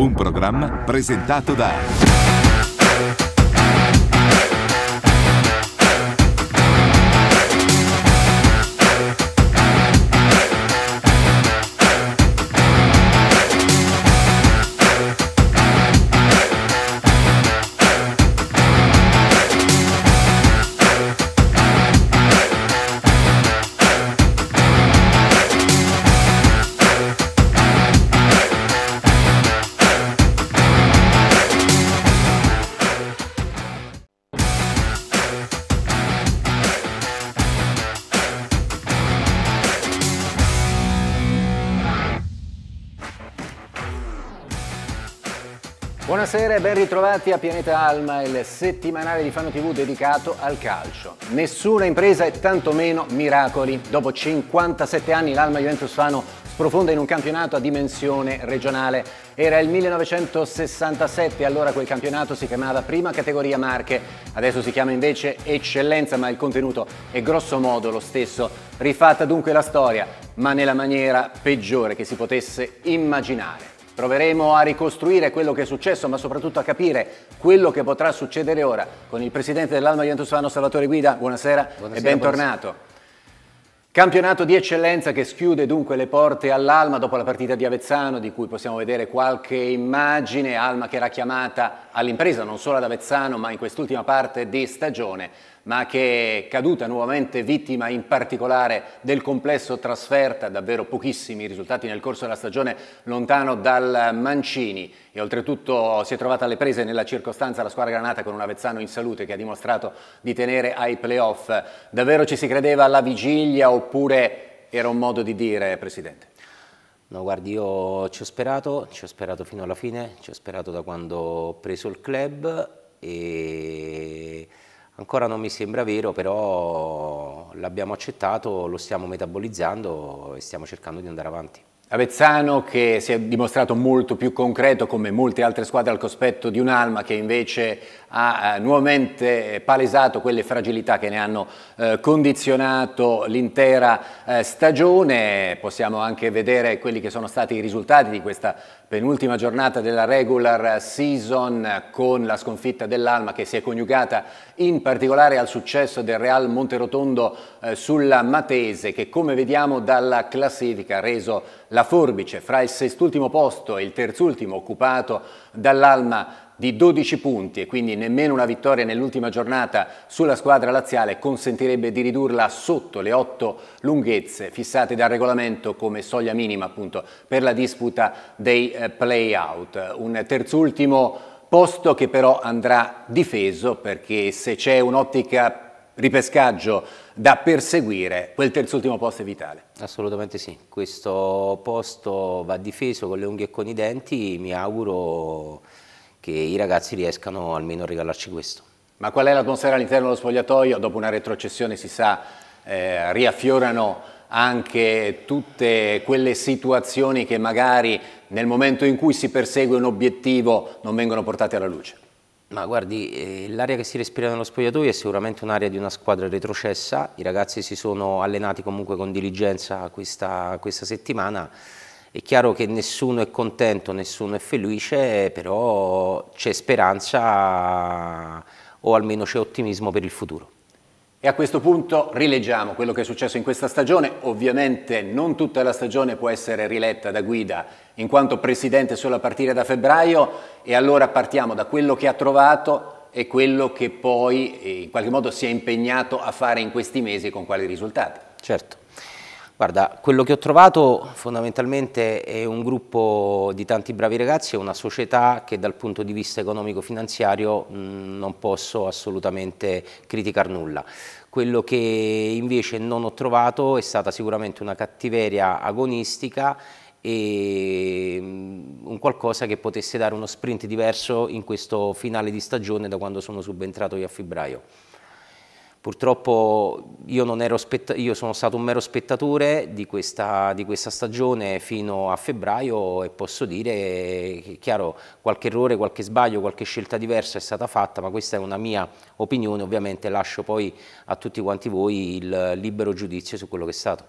Un programma presentato da... Buonasera e ben ritrovati a Pianeta Alma, il settimanale di Fano TV dedicato al calcio. Nessuna impresa e tantomeno miracoli. Dopo 57 anni l'Alma Juventus Fano sprofonda in un campionato a dimensione regionale. Era il 1967, allora quel campionato si chiamava prima categoria Marche, adesso si chiama invece Eccellenza, ma il contenuto è grosso modo lo stesso. Rifatta dunque la storia, ma nella maniera peggiore che si potesse immaginare. Proveremo a ricostruire quello che è successo, ma soprattutto a capire quello che potrà succedere ora con il presidente dell'Alma Iantusfano, Salvatore Guida. Buonasera, buonasera e bentornato. Buonasera. Campionato di eccellenza che schiude dunque le porte all'Alma dopo la partita di Avezzano, di cui possiamo vedere qualche immagine. Alma che era chiamata all'impresa non solo ad Avezzano, ma in quest'ultima parte di stagione ma che è caduta nuovamente vittima in particolare del complesso trasferta, davvero pochissimi risultati nel corso della stagione lontano dal Mancini e oltretutto si è trovata alle prese nella circostanza la squadra granata con un Avezzano in salute che ha dimostrato di tenere ai playoff. Davvero ci si credeva alla vigilia oppure era un modo di dire, Presidente? No, guardi, io ci ho sperato, ci ho sperato fino alla fine, ci ho sperato da quando ho preso il club e Ancora non mi sembra vero, però l'abbiamo accettato, lo stiamo metabolizzando e stiamo cercando di andare avanti. Avezzano che si è dimostrato molto più concreto come molte altre squadre al cospetto di un'Alma che invece ha eh, nuovamente palesato quelle fragilità che ne hanno eh, condizionato l'intera eh, stagione, possiamo anche vedere quelli che sono stati i risultati di questa penultima giornata della regular season con la sconfitta dell'Alma che si è coniugata in particolare al successo del Real Monterotondo sulla Matese che come vediamo dalla classifica ha reso la forbice fra il sestultimo posto e il terzultimo occupato dall'Alma di 12 punti e quindi nemmeno una vittoria nell'ultima giornata sulla squadra laziale consentirebbe di ridurla sotto le 8 lunghezze fissate dal regolamento come soglia minima appunto per la disputa dei eh, play-out. Un terzultimo posto che però andrà difeso perché se c'è un'ottica ripescaggio da perseguire, quel terzultimo posto è vitale. Assolutamente sì, questo posto va difeso con le unghie e con i denti, mi auguro che i ragazzi riescano almeno a regalarci questo. Ma qual è l'atmosfera all'interno dello spogliatoio? Dopo una retrocessione si sa, eh, riaffiorano anche tutte quelle situazioni che magari nel momento in cui si persegue un obiettivo non vengono portate alla luce? Ma guardi, eh, l'area che si respira nello spogliatoio è sicuramente un'area di una squadra retrocessa, i ragazzi si sono allenati comunque con diligenza questa, questa settimana è chiaro che nessuno è contento, nessuno è felice, però c'è speranza o almeno c'è ottimismo per il futuro. E a questo punto rileggiamo quello che è successo in questa stagione. Ovviamente non tutta la stagione può essere riletta da guida in quanto presidente solo a partire da febbraio e allora partiamo da quello che ha trovato e quello che poi eh, in qualche modo si è impegnato a fare in questi mesi e con quali risultati. Certo. Guarda, quello che ho trovato fondamentalmente è un gruppo di tanti bravi ragazzi, è una società che dal punto di vista economico-finanziario mm, non posso assolutamente criticar nulla. Quello che invece non ho trovato è stata sicuramente una cattiveria agonistica e mm, un qualcosa che potesse dare uno sprint diverso in questo finale di stagione da quando sono subentrato io a febbraio. Purtroppo io, io, sono stato un mero spettatore di questa, di questa, stagione fino a febbraio e posso dire che chiaro qualche errore, qualche sbaglio, qualche scelta diversa è stata fatta, ma questa è una mia opinione, ovviamente lascio poi a tutti quanti voi il libero giudizio su quello che è stato.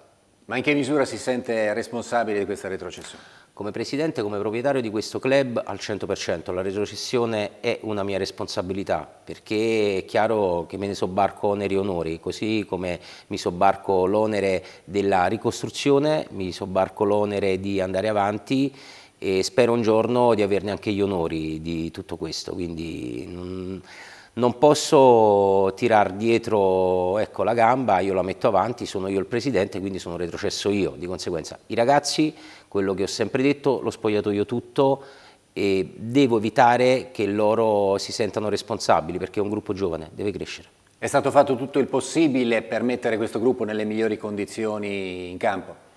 Ma in che misura si sente responsabile di questa retrocessione? come presidente, come proprietario di questo club al 100%, la retrocessione è una mia responsabilità perché è chiaro che me ne sobbarco oneri e onori, così come mi sobbarco l'onere della ricostruzione, mi sobbarco l'onere di andare avanti e spero un giorno di averne anche gli onori di tutto questo, quindi non non posso tirar dietro ecco, la gamba, io la metto avanti, sono io il presidente, quindi sono retrocesso io. Di conseguenza i ragazzi, quello che ho sempre detto, l'ho spogliato io tutto, e devo evitare che loro si sentano responsabili perché è un gruppo giovane, deve crescere. È stato fatto tutto il possibile per mettere questo gruppo nelle migliori condizioni in campo?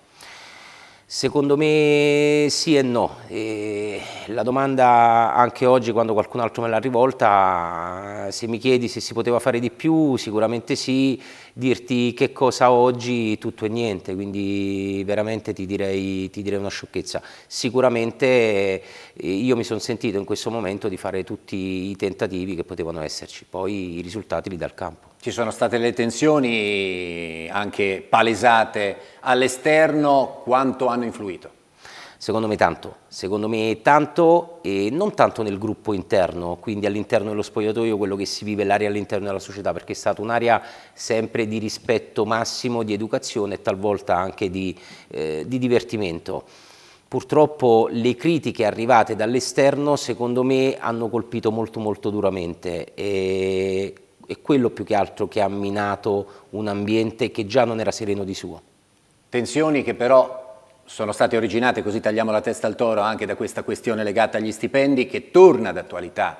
Secondo me sì e no. E la domanda anche oggi quando qualcun altro me l'ha rivolta, se mi chiedi se si poteva fare di più, sicuramente sì, dirti che cosa oggi tutto e niente, quindi veramente ti direi, ti direi una sciocchezza. Sicuramente eh, io mi sono sentito in questo momento di fare tutti i tentativi che potevano esserci, poi i risultati li dà il campo. Ci sono state le tensioni anche palesate all'esterno, quanto hanno influito? Secondo me tanto, secondo me tanto e non tanto nel gruppo interno, quindi all'interno dello spogliatoio quello che si vive, l'area all'interno della società, perché è stata un'area sempre di rispetto massimo, di educazione e talvolta anche di, eh, di divertimento. Purtroppo le critiche arrivate dall'esterno secondo me hanno colpito molto molto duramente e è quello più che altro che ha minato un ambiente che già non era sereno di suo. Tensioni che però sono state originate, così tagliamo la testa al toro, anche da questa questione legata agli stipendi che torna d'attualità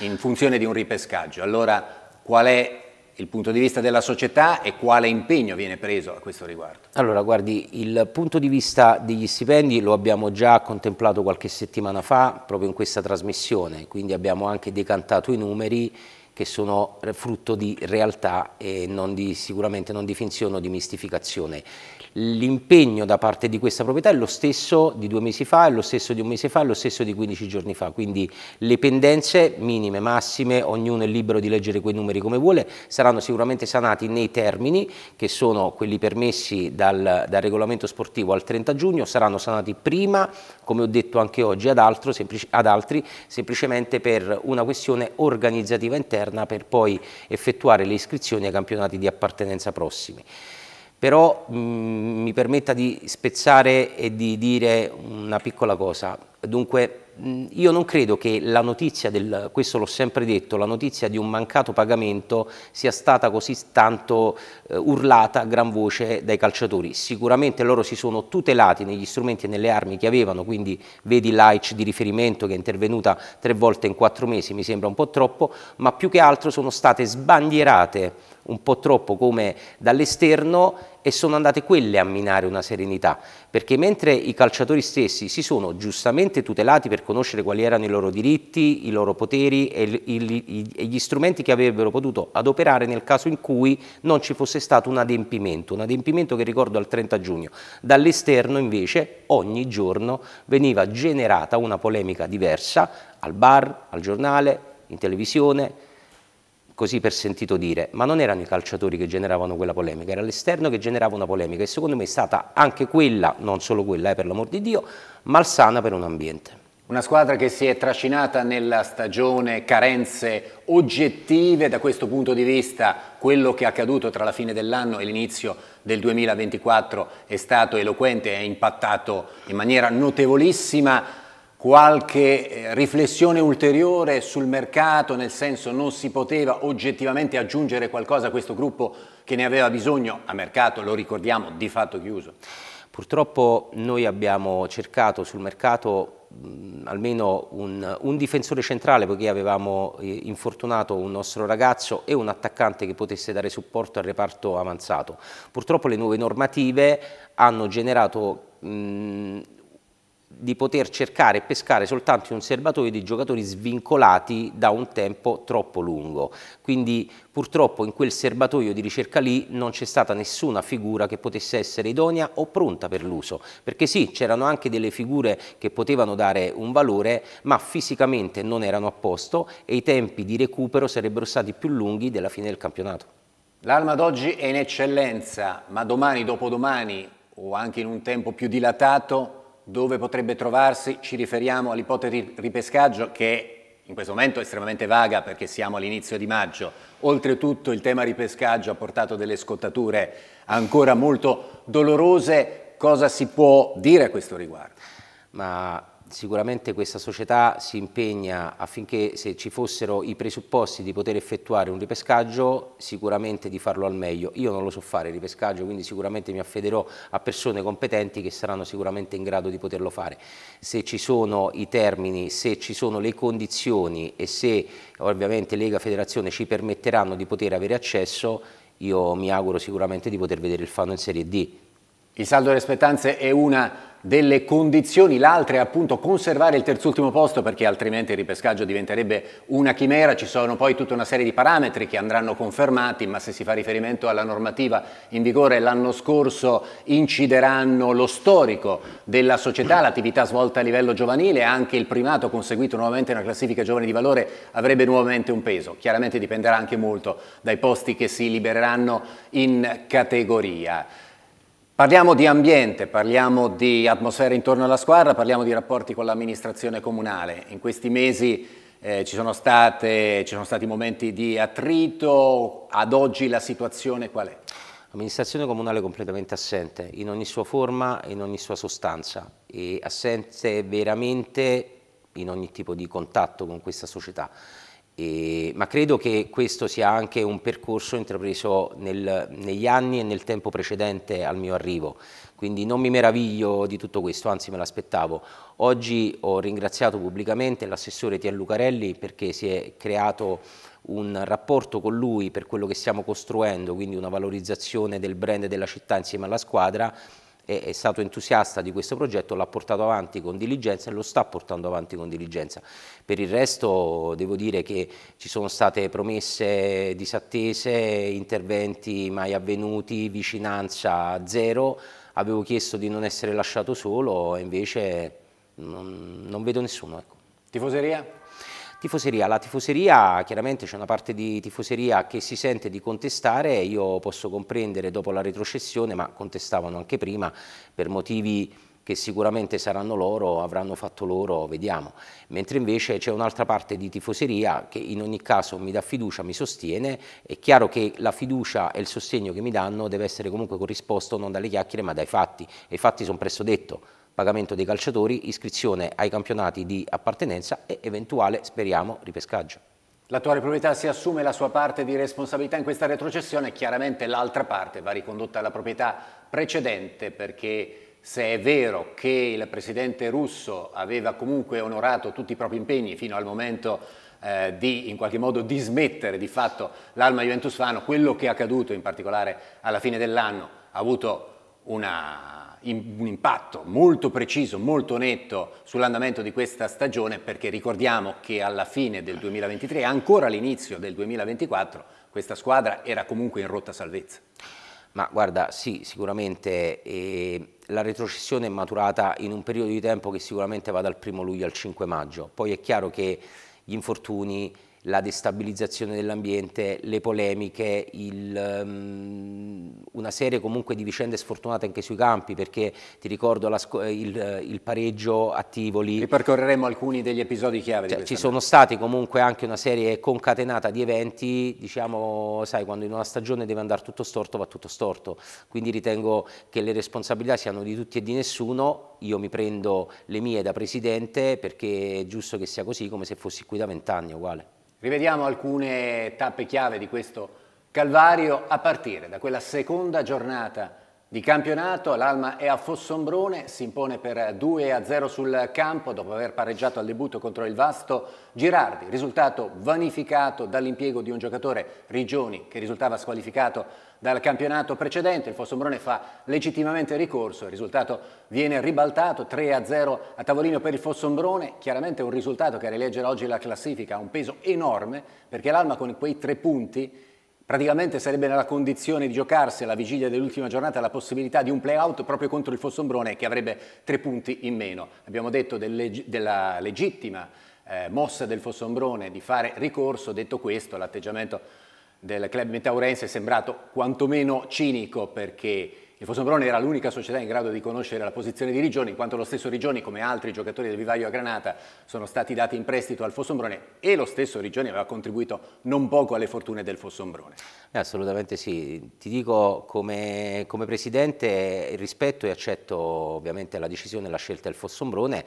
in funzione di un ripescaggio. Allora qual è il punto di vista della società e quale impegno viene preso a questo riguardo? Allora, guardi, il punto di vista degli stipendi lo abbiamo già contemplato qualche settimana fa, proprio in questa trasmissione, quindi abbiamo anche decantato i numeri che sono frutto di realtà e non di, sicuramente non di finzione o di mistificazione l'impegno da parte di questa proprietà è lo stesso di due mesi fa, è lo stesso di un mese fa, è lo stesso di 15 giorni fa, quindi le pendenze minime, massime, ognuno è libero di leggere quei numeri come vuole, saranno sicuramente sanati nei termini che sono quelli permessi dal, dal regolamento sportivo al 30 giugno, saranno sanati prima, come ho detto anche oggi, ad, altro, semplici, ad altri, semplicemente per una questione organizzativa interna per poi effettuare le iscrizioni ai campionati di appartenenza prossimi però mh, mm, mi permetta di spezzare e di dire una piccola cosa. Dunque, io non credo che la notizia, del, questo l'ho sempre detto, la notizia di un mancato pagamento sia stata così tanto eh, urlata a gran voce dai calciatori. Sicuramente loro si sono tutelati negli strumenti e nelle armi che avevano, quindi vedi l'AIC di riferimento che è intervenuta tre volte in quattro mesi, mi sembra un po' troppo, ma più che altro sono state sbandierate un po' troppo come dall'esterno e sono andate quelle a minare una serenità, perché mentre i calciatori stessi si sono giustamente tutelati per conoscere quali erano i loro diritti, i loro poteri e, gli strumenti che avrebbero potuto adoperare nel caso in cui non ci fosse stato un adempimento, un adempimento che ricordo al 30 giugno. Dall'esterno invece ogni giorno veniva generata una polemica diversa al bar, al giornale, in televisione, così per sentito dire, ma non erano i calciatori che generavano quella polemica, era l'esterno che generava una polemica e secondo me è stata anche quella, non solo quella, eh, per l'amor di Dio, malsana per un ambiente. Una squadra che si è trascinata nella stagione carenze oggettive da questo punto di vista, quello che è accaduto tra la fine dell'anno e l'inizio del 2024 è stato eloquente e ha impattato in maniera notevolissima qualche eh, riflessione ulteriore sul mercato, nel senso non si poteva oggettivamente aggiungere qualcosa a questo gruppo che ne aveva bisogno, a mercato lo ricordiamo di fatto chiuso? Purtroppo noi abbiamo cercato sul mercato mh, mm, almeno un, un, difensore centrale poiché avevamo eh, infortunato un nostro ragazzo e un attaccante che potesse dare supporto al reparto avanzato. Purtroppo le nuove normative hanno generato mh, mm, di poter cercare e pescare soltanto in un serbatoio di giocatori svincolati da un tempo troppo lungo. Quindi purtroppo in quel serbatoio di ricerca lì non c'è stata nessuna figura che potesse essere idonea o pronta per l'uso, perché sì, c'erano anche delle figure che potevano dare un valore, ma fisicamente non erano a posto e i tempi di recupero sarebbero stati più lunghi della fine del campionato. L'Alma d'oggi è in eccellenza, ma domani, dopodomani o anche in un tempo più dilatato dove potrebbe trovarsi? Ci riferiamo all'ipotesi ripescaggio che in questo momento è estremamente vaga perché siamo all'inizio di maggio. Oltretutto il tema ripescaggio ha portato delle scottature ancora molto dolorose. Cosa si può dire a questo riguardo? Ma sicuramente questa società si impegna affinché se ci fossero i presupposti di poter effettuare un ripescaggio, sicuramente di farlo al meglio. Io non lo so fare il ripescaggio, quindi sicuramente mi affederò a persone competenti che saranno sicuramente in grado di poterlo fare. Se ci sono i termini, se ci sono le condizioni e se ovviamente Lega Federazione ci permetteranno di poter avere accesso, io mi auguro sicuramente di poter vedere il fanno in Serie D, il saldo delle aspettanze è una delle condizioni, l'altra è appunto conservare il terzultimo posto perché altrimenti il ripescaggio diventerebbe una chimera, ci sono poi tutta una serie di parametri che andranno confermati, ma se si fa riferimento alla normativa in vigore l'anno scorso incideranno lo storico della società, l'attività svolta a livello giovanile, anche il primato conseguito nuovamente nella classifica giovane di valore avrebbe nuovamente un peso, chiaramente dipenderà anche molto dai posti che si libereranno in categoria. Parliamo di ambiente, parliamo di atmosfera intorno alla squadra, parliamo di rapporti con l'amministrazione comunale. In questi mesi eh, ci, sono state, ci sono stati momenti di attrito, ad oggi la situazione qual è? Amministrazione comunale completamente assente, in ogni sua forma, e in ogni sua sostanza, e assente veramente in ogni tipo di contatto con questa società. E, ehm, ma credo che questo sia anche un percorso intrapreso nel, negli anni e nel tempo precedente al mio arrivo, quindi non mi meraviglio di tutto questo, anzi me l'aspettavo. Oggi ho ringraziato pubblicamente l'assessore Tian Lucarelli perché si è creato un rapporto con lui per quello che stiamo costruendo, quindi una valorizzazione del brand della città insieme alla squadra, è, è stato entusiasta di questo progetto, l'ha portato avanti con diligenza e lo sta portando avanti con diligenza. Per il resto devo dire che ci sono state promesse disattese, interventi mai avvenuti, vicinanza zero, avevo chiesto di non essere lasciato solo e invece non, non vedo nessuno. Ecco. Tifoseria? Tifoseria, la tifoseria, chiaramente c'è una parte di tifoseria che si sente di contestare, io posso comprendere dopo la retrocessione, ma contestavano anche prima per motivi che sicuramente saranno loro, avranno fatto loro, vediamo. Mentre invece c'è un'altra parte di tifoseria che in ogni caso mi dà fiducia, mi sostiene, è chiaro che la fiducia e il sostegno che mi danno deve essere comunque corrisposto non dalle chiacchiere ma dai fatti, e i fatti sono presto detto pagamento dei calciatori, iscrizione ai campionati di appartenenza e eventuale, speriamo, ripescaggio. L'attuale proprietà si assume la sua parte di responsabilità in questa retrocessione, chiaramente l'altra parte va ricondotta alla proprietà precedente perché se è vero che il presidente russo aveva comunque onorato tutti i propri impegni fino al momento eh, di in qualche modo dismettere di fatto l'alma Juventus Fano, quello che è accaduto in particolare alla fine dell'anno ha avuto una un impatto molto preciso, molto netto sull'andamento di questa stagione perché ricordiamo che alla fine del 2023 e ancora all'inizio del 2024 questa squadra era comunque in rotta salvezza. Ma guarda, sì, sicuramente eh, la retrocessione è maturata in un periodo di tempo che sicuramente va dal 1 luglio al 5 maggio. Poi è chiaro che gli infortuni, la destabilizzazione dell'ambiente, le polemiche, il, um, una serie comunque di vicende sfortunate anche sui campi, perché ti ricordo la, il, il, pareggio a Tivoli. Ripercorreremo alcuni degli episodi chiave. Cioè, ci sono stati comunque anche una serie concatenata di eventi, diciamo, sai, quando in una stagione deve andare tutto storto, va tutto storto. Quindi ritengo che le responsabilità siano di tutti e di nessuno, io mi prendo le mie da presidente perché è giusto che sia così come se fossi qui da vent'anni uguale. Rivediamo alcune tappe chiave di questo calvario a partire da quella seconda giornata di campionato. L'Alma è a Fossombrone, si impone per 2 0 sul campo dopo aver pareggiato al debutto contro il Vasto Girardi. Risultato vanificato dall'impiego di un giocatore Rigioni che risultava squalificato dal campionato precedente, il Fossombrone fa legittimamente ricorso, il risultato viene ribaltato, 3-0 a tavolino per il Fossombrone, chiaramente un risultato che rileggerà oggi la classifica, ha un peso enorme perché l'Alma con quei tre punti praticamente sarebbe nella condizione di giocarsi alla vigilia dell'ultima giornata la possibilità di un play-out proprio contro il Fossombrone che avrebbe tre punti in meno. Abbiamo detto del, della legittima eh, mossa del Fossombrone di fare ricorso, detto questo l'atteggiamento del club metaurense è sembrato quantomeno cinico perché il Fossobrone era l'unica società in grado di conoscere la posizione di Rigioni, in quanto lo stesso Rigioni, come altri giocatori del vivaio a Granata, sono stati dati in prestito al Fossombrone e lo stesso Rigioni aveva contribuito non poco alle fortune del Fossombrone. Eh, assolutamente sì, ti dico come, come presidente rispetto e accetto ovviamente la decisione e la scelta del Fossombrone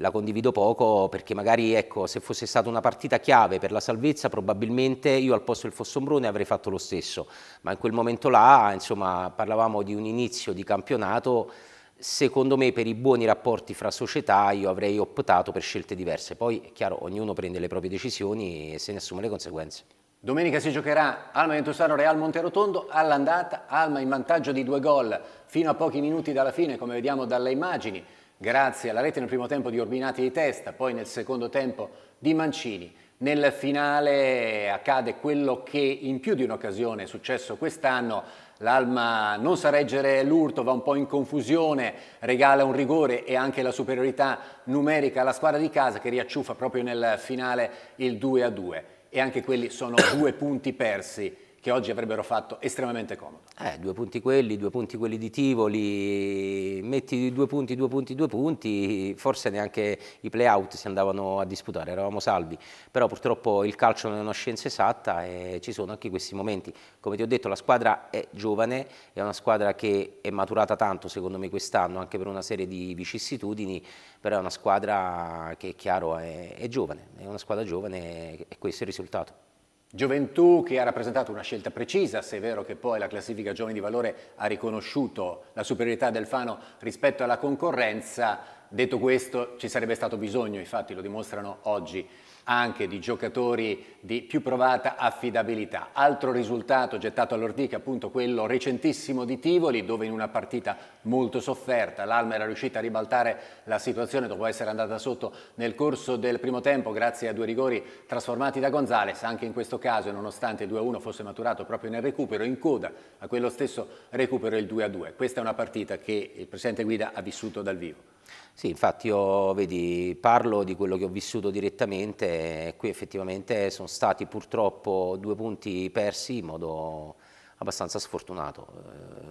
la condivido poco perché magari ecco, se fosse stata una partita chiave per la salvezza probabilmente io al posto del Fossombrone avrei fatto lo stesso, ma in quel momento là insomma, parlavamo di un inizio di campionato secondo me per i buoni rapporti fra società io avrei optato per scelte diverse. Poi è chiaro, ognuno prende le proprie decisioni e se ne assume le conseguenze. Domenica si giocherà Alma Ventosano Real Monterotondo, all'andata Alma in vantaggio di due gol fino a pochi minuti dalla fine, come vediamo dalle immagini grazie alla rete nel primo tempo di Orbinati di testa, poi nel secondo tempo di Mancini. Nel finale accade quello che in più di un'occasione è successo quest'anno, l'Alma non sa reggere l'urto, va un po' in confusione, regala un rigore e anche la superiorità numerica alla squadra di casa che riacciuffa proprio nel finale il 2-2 e anche quelli sono due punti persi che oggi avrebbero fatto estremamente comodo. Eh, due punti quelli, due punti quelli di Tivoli, metti due punti, due punti, due punti, forse neanche i play-out si andavano a disputare, eravamo salvi, però purtroppo il calcio non è una scienza esatta e ci sono anche questi momenti. Come ti ho detto la squadra è giovane, è una squadra che è maturata tanto secondo me quest'anno, anche per una serie di vicissitudini, però è una squadra che è chiaro è, è giovane, è una squadra giovane e questo è il risultato. Gioventù che ha rappresentato una scelta precisa, se è vero che poi la classifica Giovani di Valore ha riconosciuto la superiorità del Fano rispetto alla concorrenza, detto questo ci sarebbe stato bisogno, infatti lo dimostrano oggi anche di giocatori di più provata affidabilità. Altro risultato gettato all'ortica, appunto quello recentissimo di Tivoli, dove in una partita molto sofferta l'Alma era riuscita a ribaltare la situazione dopo essere andata sotto nel corso del primo tempo grazie a due rigori trasformati da Gonzales. Anche in questo caso, nonostante il 2-1 fosse maturato proprio nel recupero, in coda a quello stesso recupero il 2-2. Questa è una partita che il Presidente Guida ha vissuto dal vivo. Sì, infatti io vedi, parlo di quello che ho vissuto direttamente, e qui effettivamente sono stati purtroppo due punti persi in modo abbastanza sfortunato.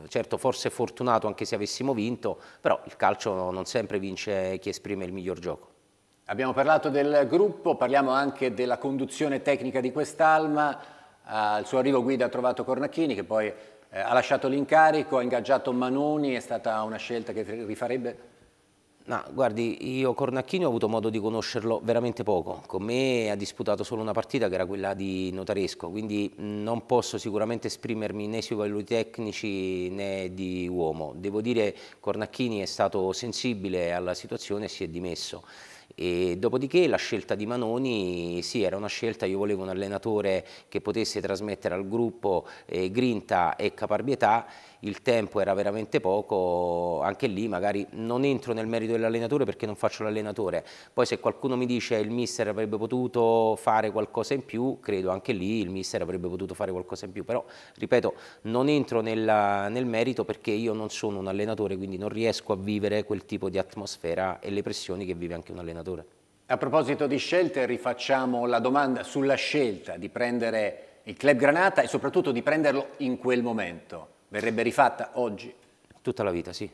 Eh, certo, forse fortunato anche se avessimo vinto, però il calcio non sempre vince chi esprime il miglior gioco. Abbiamo parlato del gruppo, parliamo anche della conduzione tecnica di quest'Alma. Al suo arrivo guida ha trovato Cornacchini che poi eh, ha lasciato l'incarico, ha ingaggiato Manoni, è stata una scelta che rifarebbe? No, guardi, io Cornacchini ho avuto modo di conoscerlo veramente poco. Con me ha disputato solo una partita che era quella di Notaresco, quindi non posso sicuramente esprimermi né sui valori tecnici né di uomo. Devo dire che Cornacchini è stato sensibile alla situazione e si è dimesso. E dopodiché la scelta di Manoni sì, era una scelta, io volevo un allenatore che potesse trasmettere al gruppo eh, grinta e caparbietà, il tempo era veramente poco, anche lì magari non entro nel merito dell'allenatore perché non faccio l'allenatore, poi se qualcuno mi dice il mister avrebbe potuto fare qualcosa in più, credo anche lì il mister avrebbe potuto fare qualcosa in più, però ripeto non entro nella, nel merito perché io non sono un allenatore, quindi non riesco a vivere quel tipo di atmosfera e le pressioni che vive anche un allenatore legislatura. A proposito di scelte, rifacciamo la domanda sulla scelta di prendere il club Granata e soprattutto di prenderlo in quel momento. Verrebbe rifatta oggi? Tutta la vita, sì.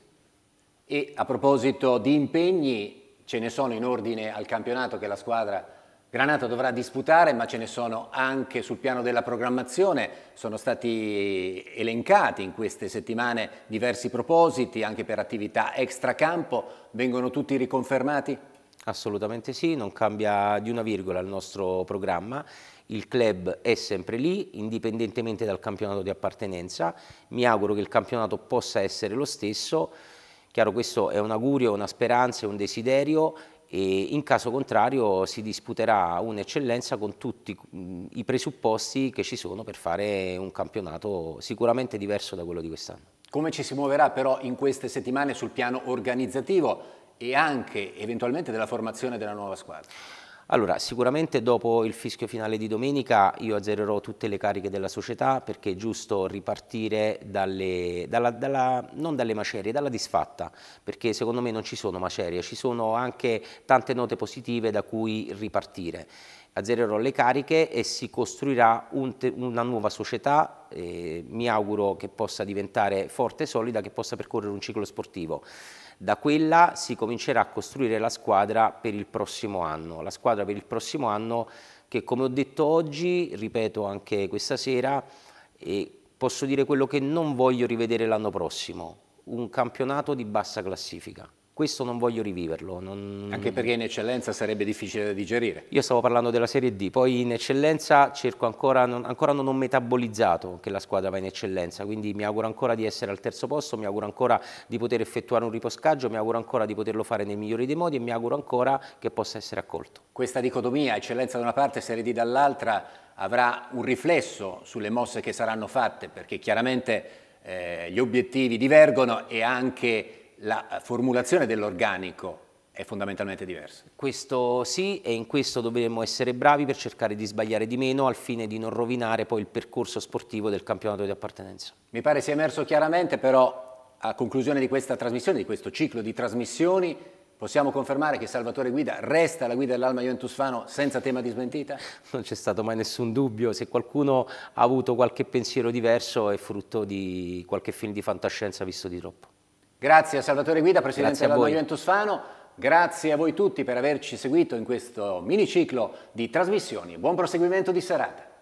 E a proposito di impegni, ce ne sono in ordine al campionato che la squadra Granata dovrà disputare, ma ce ne sono anche sul piano della programmazione, sono stati elencati in queste settimane diversi propositi anche per attività extracampo, vengono tutti riconfermati? Assolutamente sì, non cambia di una virgola il nostro programma. Il club è sempre lì, indipendentemente dal campionato di appartenenza. Mi auguro che il campionato possa essere lo stesso. Chiaro, questo è un augurio, una speranza, un desiderio e in caso contrario si disputerà un'eccellenza con tutti i presupposti che ci sono per fare un campionato sicuramente diverso da quello di quest'anno. Come ci si muoverà però in queste settimane sul piano organizzativo? e anche eventualmente della formazione della nuova squadra? Allora, sicuramente dopo il fischio finale di domenica io azzererò tutte le cariche della società perché è giusto ripartire dalle, dalla, dalla, non dalle macerie, dalla disfatta, perché secondo me non ci sono macerie, ci sono anche tante note positive da cui ripartire azzererò le cariche e si costruirà un una nuova società, eh, mi auguro che possa diventare forte e solida, che possa percorrere un ciclo sportivo. Da quella si comincerà a costruire la squadra per il prossimo anno. La squadra per il prossimo anno che come ho detto oggi, ripeto anche questa sera, e posso dire quello che non voglio rivedere l'anno prossimo, un campionato di bassa classifica questo non voglio riviverlo. Non... Anche perché in eccellenza sarebbe difficile da digerire. Io stavo parlando della Serie D, poi in eccellenza cerco ancora, non, ancora non ho metabolizzato che la squadra va in eccellenza, quindi mi auguro ancora di essere al terzo posto, mi auguro ancora di poter effettuare un riposcaggio, mi auguro ancora di poterlo fare nei migliori dei modi e mi auguro ancora che possa essere accolto. Questa dicotomia, eccellenza da una parte, Serie D dall'altra, avrà un riflesso sulle mosse che saranno fatte, perché chiaramente eh, gli obiettivi divergono e anche la eh, formulazione dell'organico è fondamentalmente diversa. Questo sì e in questo dovremmo essere bravi per cercare di sbagliare di meno al fine di non rovinare poi il percorso sportivo del campionato di appartenenza. Mi pare sia emerso chiaramente però a conclusione di questa trasmissione, di questo ciclo di trasmissioni, Possiamo confermare che Salvatore Guida resta la guida dell'Alma Juventus Fano senza tema di smentita? Non c'è stato mai nessun dubbio, se qualcuno ha avuto qualche pensiero diverso è frutto di qualche film di fantascienza visto di troppo. Grazie a Salvatore Guida, Presidente della Juventus Fano. Grazie a voi tutti per averci seguito in questo miniciclo di trasmissioni. Buon proseguimento di serata.